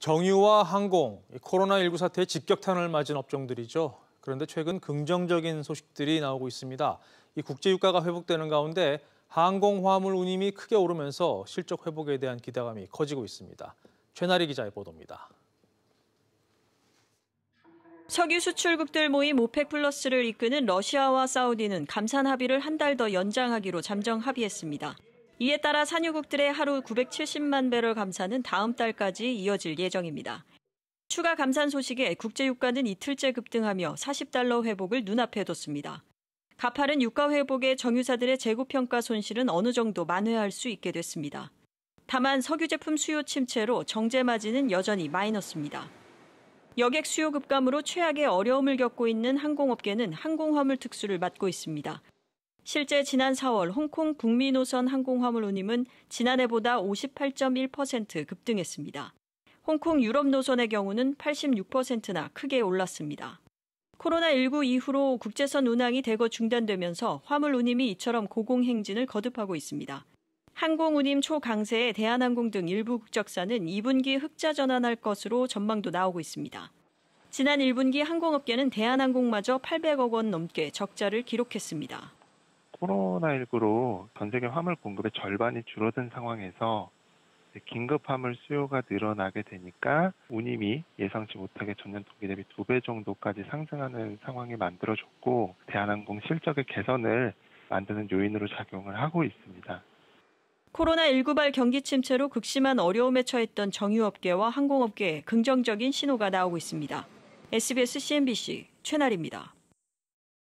정유와 항공, 코로나19 사태의 직격탄을 맞은 업종들이죠. 그런데 최근 긍정적인 소식들이 나오고 있습니다. 이 국제유가가 회복되는 가운데 항공 화물 운임이 크게 오르면서 실적 회복에 대한 기대감이 커지고 있습니다. 최나리 기자의 보도입니다. 석유 수출국들 모임 오펙 플러스를 이끄는 러시아와 사우디는 감산 합의를 한 달 더 연장하기로 잠정 합의했습니다. 이에 따라 산유국들의 하루 970만 배럴 감산은 다음 달까지 이어질 예정입니다. 추가 감산 소식에 국제유가는 이틀째 급등하며 40달러 회복을 눈앞에 뒀습니다. 가파른 유가 회복에 정유사들의 재고평가 손실은 어느 정도 만회할 수 있게 됐습니다. 다만 석유 제품 수요 침체로 정제 마진은 여전히 마이너스입니다. 여객 수요 급감으로 최악의 어려움을 겪고 있는 항공업계는 항공 화물 특수를 맡고 있습니다. 실제 지난 4월 홍콩 북미노선 항공화물 운임은 지난해보다 58.1% 급등했습니다. 홍콩 유럽 노선의 경우는 86%나 크게 올랐습니다. 코로나19 이후로 국제선 운항이 대거 중단되면서 화물 운임이 이처럼 고공행진을 거듭하고 있습니다. 항공 운임 초강세에 대한항공 등 일부 국적사는 2분기 흑자 전환할 것으로 전망도 나오고 있습니다. 지난 1분기 항공업계는 대한항공마저 800억 원 넘게 적자를 기록했습니다. 코로나19로 전 세계 화물 공급의 절반이 줄어든 상황에서 긴급 화물 수요가 늘어나게 되니까 운임이 예상치 못하게 전년 동기 대비 두 배 정도까지 상승하는 상황이 만들어졌고 대한항공 실적의 개선을 만드는 요인으로 작용을 하고 있습니다. 코로나19 발 경기 침체로 극심한 어려움에 처했던 정유업계와 항공업계에 긍정적인 신호가 나오고 있습니다. SBS CNBC 최나리입니다.